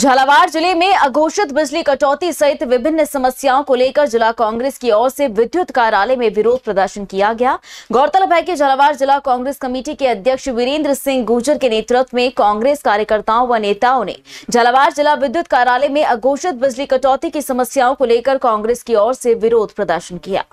झालावाड़ जिले में अघोषित बिजली कटौती सहित विभिन्न समस्याओं को लेकर जिला कांग्रेस की ओर से विद्युत कार्यालय में विरोध प्रदर्शन किया गया गौरतलब है कि झालावाड़ जिला कांग्रेस कमेटी के अध्यक्ष वीरेंद्र सिंह गुर्जर के नेतृत्व में कांग्रेस कार्यकर्ताओं व नेताओं ने झालावाड़ जिला विद्युत कार्यालय में अघोषित बिजली कटौती की समस्याओं को लेकर कांग्रेस की ओर से विरोध प्रदर्शन किया